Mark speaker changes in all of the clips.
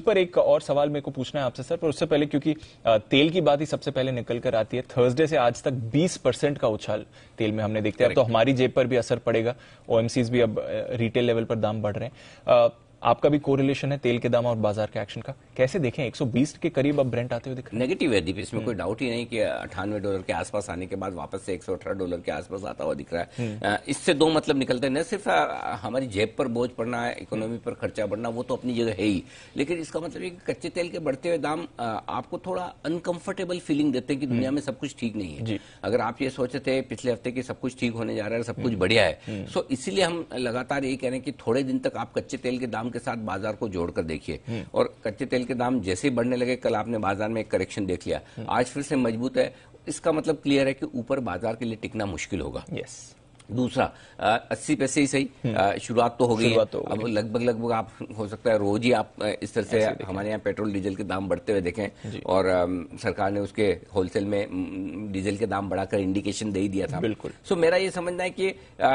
Speaker 1: मुझ पर एक और सवाल मेरे को पूछना है आपसे सर पर उससे पहले क्योंकि तेल की बात ही सबसे पहले निकल कर आती है थर्सडे से आज तक 20 परसेंट का उछाल तेल में हमने देखते हैं तो हमारी जेब पर भी असर पड़ेगा ओएमसीज भी अब रिटेल लेवल पर दाम बढ़ रहे हैं आपका भी कोरिलेशन है तेल के दाम और बाजार के एक्शन का कैसे देखें 120 के करीब अब ब्रेंट आते हुए दिख नेगेटिव है दीप इसमें कोई डाउट हम्म। ही नहीं कि अठानवे डॉलर के आसपास आने के बाद वापस से एक डॉलर के आसपास आता हुआ दिख रहा है हम्म। इससे दो मतलब निकलते हैं न सिर्फ हमारी जेब पर बोझ पड़ना है हम्म। इकोनॉमी पर खर्चा बढ़ना वो तो अपनी जगह है ही लेकिन इसका मतलब है कि कच्चे तेल के बढ़ते हुए दाम आपको थोड़ा अनकंफर्टेबल फीलिंग देते हैं कि दुनिया में सब कुछ ठीक नहीं है अगर आप ये सोचे थे पिछले हफ्ते की सब कुछ ठीक होने जा रहा है सब कुछ बढ़िया है सो इसीलिए हम लगातार ये कह रहे हैं कि थोड़े दिन तक आप कच्चे तेल के दाम उनके साथ बाजार को जोड़कर देखिए हम्म। और कच्चे तेल के दाम जैसे ही बढ़ने लगे कल आपने बाजार में एक करेक्शन देख लिया हम्म। आज फिर से मजबूत है इसका मतलब क्लियर है कि ऊपर बाजार के लिए टिकना मुश्किल होगा यस दूसरा अस्सी पैसे ही सही हम्म। शुरुआत तो हो गई तो अब लगभग लगभग आप हो सकता है रोज ही आप इस तरह से हमारे यहाँ पेट्रोल डीजल के दाम बढ़ते हुए देखें और आ, सरकार ने उसके होलसेल में डीजल के दाम बढ़ाकर इंडिकेशन दे ही दिया था बिल्कुल सो मेरा ये समझना है कि आ,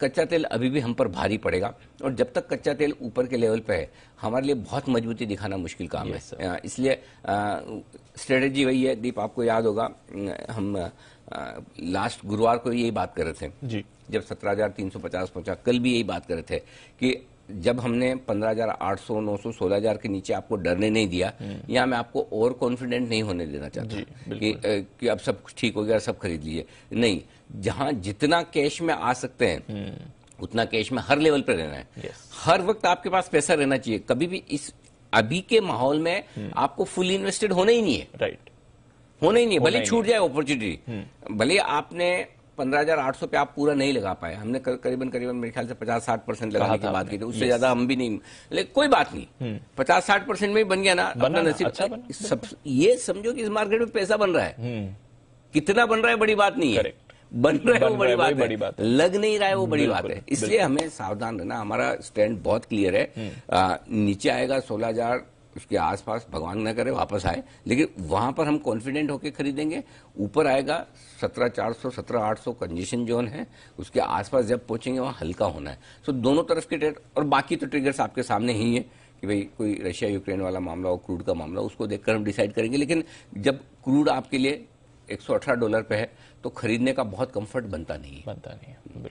Speaker 1: कच्चा तेल अभी भी हम पर भारी पड़ेगा और जब तक कच्चा तेल ऊपर के लेवल पर है हमारे लिए बहुत मजबूती दिखाना मुश्किल काम है इसलिए स्ट्रेटेजी वही है दीप आपको याद होगा हम लास्ट गुरुवार को यही बात कर रहे थे जी जब पचास पहुंचा कल भी यही बात कर रहे थे कि जब हमने हजार आठ सौ नौ सौ सोलह हजार के नीचे आपको डरने नहीं दिया हम्म। या मैं आपको ओवर कॉन्फिडेंट नहीं होने देना चाहता कि, कि अब सब कुछ ठीक हो गया सब खरीद लीजिए नहीं जहां जितना कैश में आ सकते हैं हम्म। उतना कैश में हर लेवल पर रहना है हर वक्त आपके पास पैसा रहना चाहिए कभी भी इस अभी के माहौल में हम्म। आपको फुल इन्वेस्टेड होना ही नहीं है राइट होने ही नहीं भले छूट जाए अपॉर्चुनिटी हम्म। भले आपने पंद्रह हजार आठ सौ पे आप पूरा नहीं लगा पाए हमने करीबन करीबन मेरे ख्याल से पचास साठ परसेंट लगाने की बात की थी उससे ज्यादा हम भी नहीं लेकिन कोई बात नहीं हम्म। पचास साठ परसेंट में ही बन गया ना अपना नसीब अच्छा सब ये समझो कि इस मार्केट में पैसा बन रहा है हम्म। कितना बन रहा है बड़ी बात नहीं है बन रहा है वो बड़ी बात है लग नहीं रहा है वो बड़ी बात है इसलिए हमें सावधान रहना हमारा स्टैंड बहुत क्लियर है नीचे आएगा सोलह हजार उसके आसपास भगवान न करे वापस आए लेकिन वहां पर हम कॉन्फिडेंट होकर खरीदेंगे ऊपर आएगा सत्रह चार सौ सत्रह आठ सौ कंजेशन जोन है उसके आसपास जब पहुंचेंगे वहां हल्का होना है सो दोनों तरफ के ट्रेड और बाकी तो ट्रिगर्स आपके सामने ही है कि भाई कोई रशिया यूक्रेन वाला मामला हो क्रूड का मामला उसको देखकर हम डिसाइड करेंगे लेकिन जब क्रूड आपके लिए एक डॉलर पे है तो खरीदने का बहुत कंफर्ट बनता नहीं है बनता नहीं है